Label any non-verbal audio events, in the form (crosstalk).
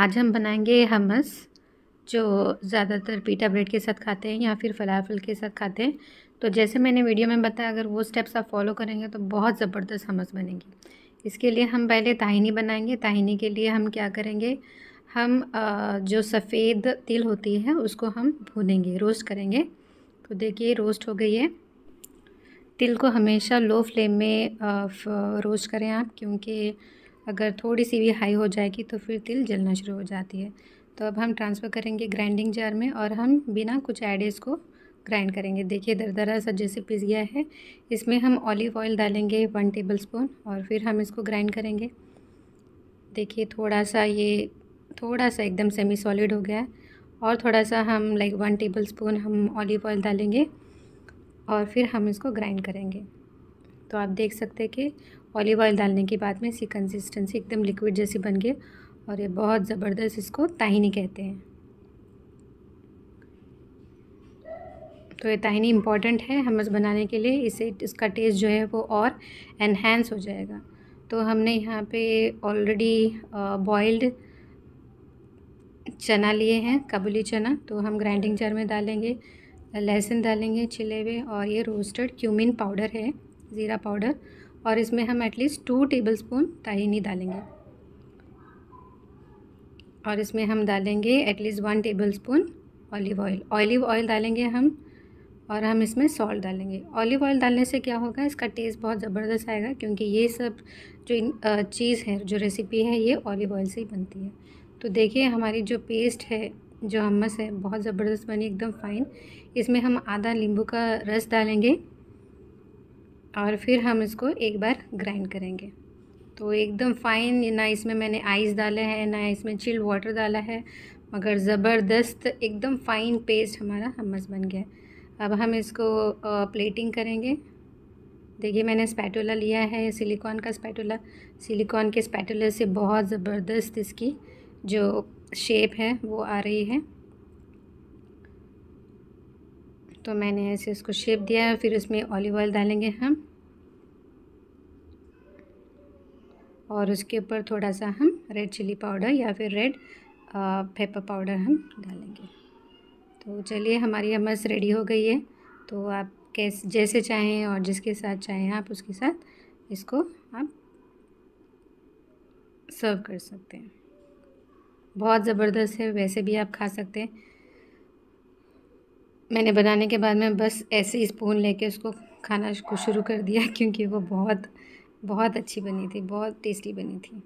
आज हम बनाएंगे हमस जो ज़्यादातर पीटा ब्रेड के साथ खाते हैं या फिर फलाफल के साथ खाते हैं तो जैसे मैंने वीडियो में बताया अगर वो स्टेप्स आप फॉलो करेंगे तो बहुत ज़बरदस्त हमस बनेंगे इसके लिए हम पहले ताहिनी बनाएंगे ताहिनी के लिए हम क्या करेंगे हम जो सफ़ेद तिल होती है उसको हम भूनेंगे रोस्ट करेंगे तो देखिए रोस्ट हो गई है तिल को हमेशा लो फ्लेम में रोस्ट करें आप क्योंकि अगर थोड़ी सी भी हाई हो जाएगी तो फिर तिल जलना शुरू हो जाती है तो अब हम ट्रांसफ़र करेंगे ग्राइंडिंग जार में और हम बिना कुछ ऐडे इसको ग्राइंड करेंगे देखिए दरदरा सा जैसे पिस गया है इसमें हम ऑलिव ऑयल डालेंगे वन टेबल स्पून और फिर हम इसको ग्राइंड करेंगे देखिए थोड़ा सा ये थोड़ा सा एकदम सेमी सॉलिड हो गया और थोड़ा सा हम लाइक वन टेबल स्पून हम ऑलिव ऑयल डालेंगे और फिर हम इसको ग्राइंड करेंगे तो आप देख सकते हैं कि ऑलिव ऑयल डालने के बाद में इसकी कंसिस्टेंसी एकदम लिक्विड जैसी बन गई और ये बहुत ज़बरदस्त इसको ताहिनी कहते हैं तो ये ताहिनी इम्पॉर्टेंट है हमस बनाने के लिए इसे इसका टेस्ट जो है वो और एनहेंस हो जाएगा तो हमने यहाँ पे ऑलरेडी बॉइल्ड चना लिए हैं काबुली चना तो हम ग्राइंडिंग जार में डालेंगे लहसुन डालेंगे छिले हुए और ये रोस्टेड क्यूमिन पाउडर है ज़ीरा पाउडर और इसमें हम at least two tablespoon tahini डालेंगे और इसमें हम डालेंगे at least one tablespoon olive oil olive oil डालेंगे हम और हम इसमें सॉल्ट डालेंगे ऑलिव ऑयल डालने से क्या होगा इसका टेस्ट बहुत ज़बरदस्त आएगा क्योंकि ये सब जो चीज़ है जो रेसिपी है ये ऑलिव ऑयल से ही बनती है तो देखिए हमारी जो पेस्ट है जो हमस है बहुत ज़बरदस्त बनी एकदम फाइन इसमें हम आधा नींबू का रस डालेंगे और फिर हम इसको एक बार ग्राइंड करेंगे तो एकदम फाइन ना इसमें मैंने आइस डाले हैं ना इसमें चिल्ड वाटर डाला है मगर ज़बरदस्त एकदम फाइन पेस्ट हमारा हमस बन गया अब हम इसको प्लेटिंग करेंगे देखिए मैंने स्पैटोला लिया है सिलिकॉन का स्पैटोला सिलिकॉन के स्पैटोला से बहुत ज़बरदस्त इसकी जो शेप है वो आ रही है तो मैंने ऐसे इसको शेप दिया है फिर उसमें ऑलिव ऑयल डालेंगे हम और उसके ऊपर थोड़ा सा हम रेड चिली पाउडर या फिर रेड पेपर पाउडर हम डालेंगे तो चलिए हमारी हमस रेडी हो गई है तो आप कैसे जैसे चाहें और जिसके साथ चाहें आप उसके साथ इसको आप सर्व कर सकते हैं बहुत ज़बरदस्त है वैसे भी आप खा सकते हैं मैंने बनाने के बाद में बस ऐसे ही स्पून लेके उसको खाना को शुरू कर दिया (laughs) क्योंकि वो बहुत बहुत अच्छी बनी थी बहुत टेस्टी बनी थी